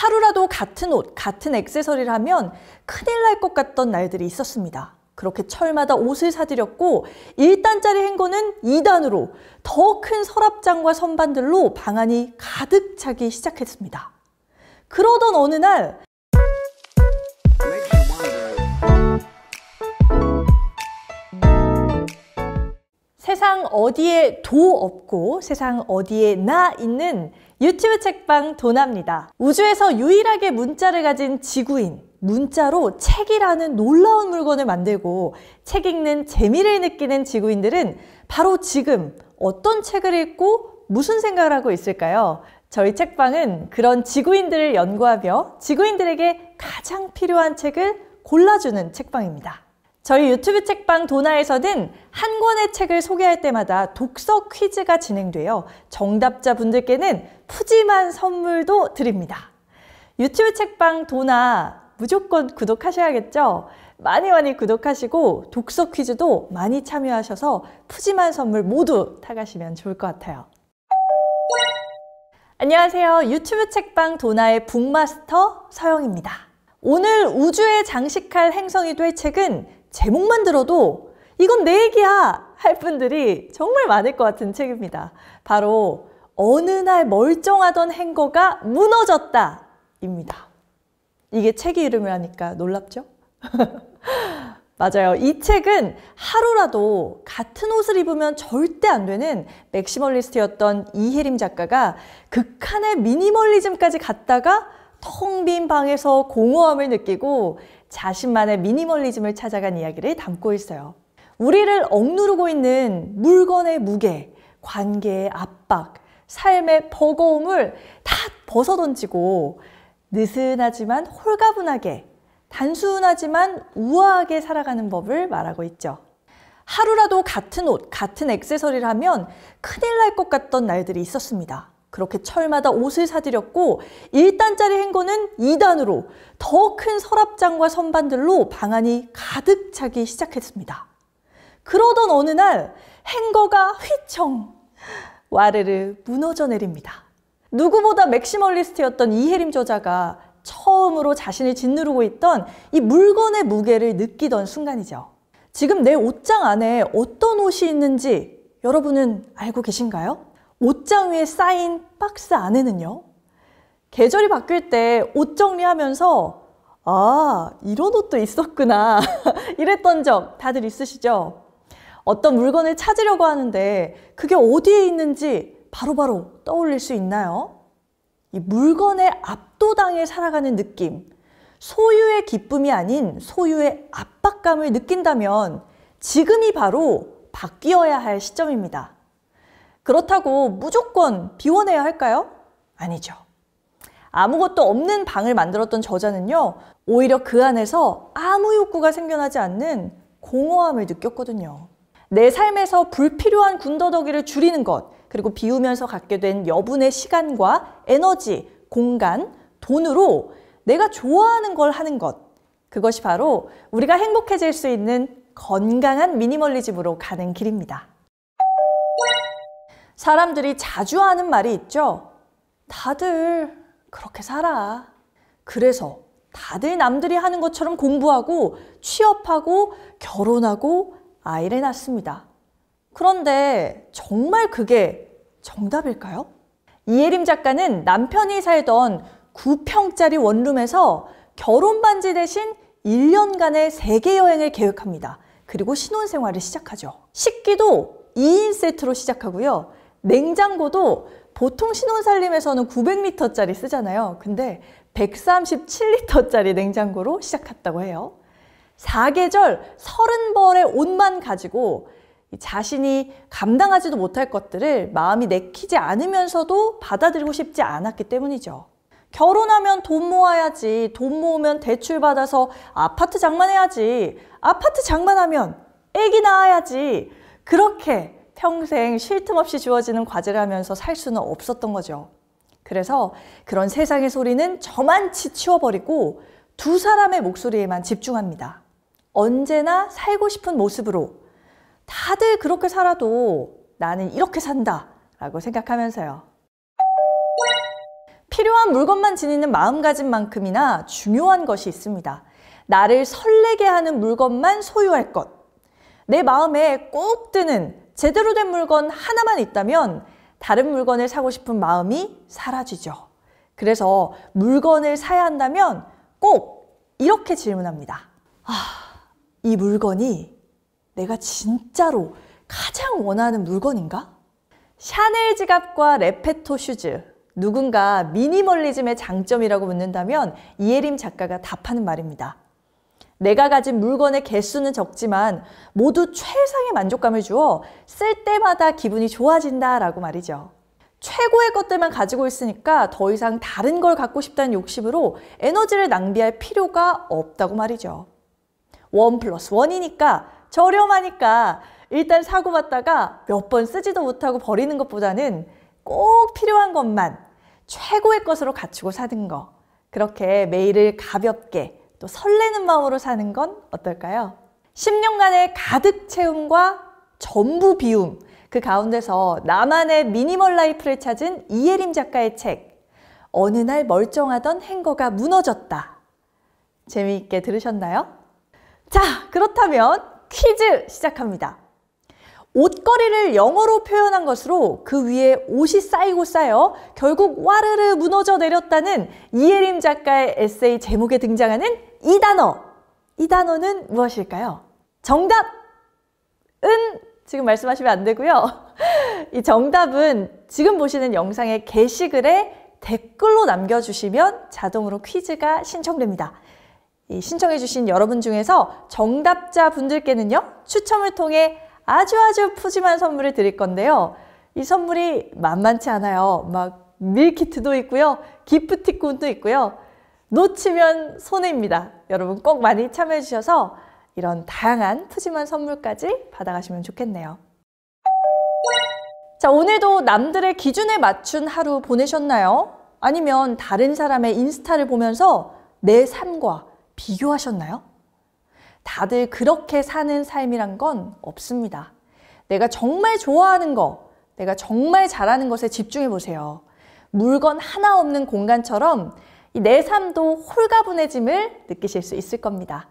하루라도 같은 옷, 같은 액세서리를 하면 큰일 날 것 같던 날들이 있었습니다. 그렇게 철마다 옷을 사들였고 1단짜리 행거는 2단으로 더 큰 서랍장과 선반들로 방안이 가득 차기 시작했습니다. 그러던 어느 날 세상 어디에 도 없고 세상 어디에 나 있는 유튜브 책방 도나입니다. 우주에서 유일하게 문자를 가진 지구인 문자로 책이라는 놀라운 물건을 만들고 책 읽는 재미를 느끼는 지구인들은 바로 지금 어떤 책을 읽고 무슨 생각을 하고 있을까요? 저희 책방은 그런 지구인들을 연구하며 지구인들에게 가장 필요한 책을 골라주는 책방입니다. 저희 유튜브 책방 도나에서는 한 권의 책을 소개할 때마다 독서 퀴즈가 진행되어 정답자 분들께는 푸짐한 선물도 드립니다. 유튜브 책방 도나 무조건 구독하셔야겠죠? 많이 많이 구독하시고 독서 퀴즈도 많이 참여하셔서 푸짐한 선물 모두 타가시면 좋을 것 같아요. 안녕하세요. 유튜브 책방 도나의 북마스터 서영입니다. 오늘 우주에 장식할 행성이 될 책은 제목만 들어도 이건 내 얘기야 할 분들이 정말 많을 것 같은 책입니다. 바로 어느 날 멀쩡하던 행거가 무너졌다 입니다. 이게 책이 이름을 하니까 놀랍죠? 맞아요. 이 책은 하루라도 같은 옷을 입으면 절대 안 되는 맥시멀리스트였던 이혜림 작가가 극한의 미니멀리즘까지 갔다가 텅 빈 방에서 공허함을 느끼고 자신만의 미니멀리즘을 찾아간 이야기를 담고 있어요. 우리를 억누르고 있는 물건의 무게, 관계의 압박, 삶의 버거움을 다 벗어던지고 느슨하지만 홀가분하게 단순하지만 우아하게 살아가는 법을 말하고 있죠. 하루라도 같은 옷, 같은 액세서리를 하면 큰일 날 것 같던 날들이 있었습니다. 그렇게 철마다 옷을 사들였고 1단짜리 행거는 2단으로 더 큰 서랍장과 선반들로 방안이 가득 차기 시작했습니다. 그러던 어느 날 행거가 휘청 와르르 무너져 내립니다. 누구보다 맥시멀리스트였던 이혜림 저자가 처음으로 자신을 짓누르고 있던 이 물건의 무게를 느끼던 순간이죠. 지금 내 옷장 안에 어떤 옷이 있는지 여러분은 알고 계신가요? 옷장 위에 쌓인 박스 안에는요? 계절이 바뀔 때 옷 정리하면서 아, 이런 옷도 있었구나. 이랬던 적 다들 있으시죠? 어떤 물건을 찾으려고 하는데 그게 어디에 있는지 바로바로 바로 떠올릴 수 있나요? 이 물건에 압도당해 살아가는 느낌, 소유의 기쁨이 아닌 소유의 압박감을 느낀다면 지금이 바로 바뀌어야 할 시점입니다. 그렇다고 무조건 비워내야 할까요? 아니죠. 아무것도 없는 방을 만들었던 저자는요, 오히려 그 안에서 아무 욕구가 생겨나지 않는 공허함을 느꼈거든요. 내 삶에서 불필요한 군더더기를 줄이는 것, 그리고 비우면서 갖게 된 여분의 시간과 에너지, 공간, 돈으로 내가 좋아하는 걸 하는 것. 그것이 바로 우리가 행복해질 수 있는 건강한 미니멀리즘으로 가는 길입니다. 사람들이 자주 하는 말이 있죠. 다들 그렇게 살아. 그래서 다들 남들이 하는 것처럼 공부하고 취업하고 결혼하고 아이를 낳습니다. 그런데 정말 그게 정답일까요? 이혜림 작가는 남편이 살던 9평짜리 원룸에서 결혼 반지 대신 1년간의 세계 여행을 계획합니다. 그리고 신혼 생활을 시작하죠. 식기도 2인 세트로 시작하고요. 냉장고도 보통 신혼 살림에서는 900리터짜리 쓰잖아요. 근데 137리터짜리 냉장고로 시작했다고 해요. 사계절 서른 벌의 옷만 가지고 자신이 감당하지도 못할 것들을 마음이 내키지 않으면서도 받아들이고 싶지 않았기 때문이죠. 결혼하면 돈 모아야지, 돈 모으면 대출받아서 아파트 장만해야지, 아파트 장만하면 애기 낳아야지, 그렇게 평생 쉴 틈 없이 주어지는 과제를 하면서 살 수는 없었던 거죠. 그래서 그런 세상의 소리는 저만 지치워버리고 두 사람의 목소리에만 집중합니다. 언제나 살고 싶은 모습으로 다들 그렇게 살아도 나는 이렇게 산다 라고 생각하면서요. 필요한 물건만 지니는 마음가짐만큼이나 중요한 것이 있습니다. 나를 설레게 하는 물건만 소유할 것. 내 마음에 꼭 드는 제대로 된 물건 하나만 있다면 다른 물건을 사고 싶은 마음이 사라지죠. 그래서 물건을 사야 한다면 꼭 이렇게 질문합니다. 아, 이 물건이 내가 진짜로 가장 원하는 물건인가? 샤넬 지갑과 레페토 슈즈 누군가 미니멀리즘의 장점이라고 묻는다면 이혜림 작가가 답하는 말입니다. 내가 가진 물건의 개수는 적지만 모두 최상의 만족감을 주어 쓸 때마다 기분이 좋아진다라고 말이죠. 최고의 것들만 가지고 있으니까 더 이상 다른 걸 갖고 싶다는 욕심으로 에너지를 낭비할 필요가 없다고 말이죠. 원 플러스 원이니까 저렴하니까 일단 사고 받다가 몇 번 쓰지도 못하고 버리는 것보다는 꼭 필요한 것만 최고의 것으로 갖추고 사는 거 그렇게 매일을 가볍게 또 설레는 마음으로 사는 건 어떨까요? 10년간의 가득 채움과 전부 비움 그 가운데서 나만의 미니멀 라이프를 찾은 이예림 작가의 책 어느 날 멀쩡하던 행거가 무너졌다 재미있게 들으셨나요? 자, 그렇다면 퀴즈 시작합니다. 옷걸이를 영어로 표현한 것으로 그 위에 옷이 쌓이고 쌓여 결국 와르르 무너져 내렸다는 이혜림 작가의 에세이 제목에 등장하는 이 단어. 이 단어는 무엇일까요? 정답은 지금 말씀하시면 안 되고요. 이 정답은 지금 보시는 영상의 게시글에 댓글로 남겨주시면 자동으로 퀴즈가 신청됩니다. 신청해주신 여러분 중에서 정답자 분들께는요, 추첨을 통해 아주 아주 푸짐한 선물을 드릴 건데요. 이 선물이 만만치 않아요. 막 밀키트도 있고요, 기프티콘도 있고요. 놓치면 손해입니다. 여러분 꼭 많이 참여해주셔서 이런 다양한 푸짐한 선물까지 받아가시면 좋겠네요. 자, 오늘도 남들의 기준에 맞춘 하루 보내셨나요? 아니면 다른 사람의 인스타를 보면서 내 삶과 비교하셨나요? 다들 그렇게 사는 삶이란 건 없습니다. 내가 정말 좋아하는 거, 내가 정말 잘하는 것에 집중해 보세요. 물건 하나 없는 공간처럼 내 삶도 홀가분해짐을 느끼실 수 있을 겁니다.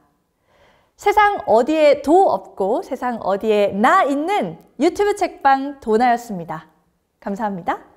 세상 어디에 도 없고 세상 어디에 나 있는 유튜브 책방 도나였습니다. 감사합니다.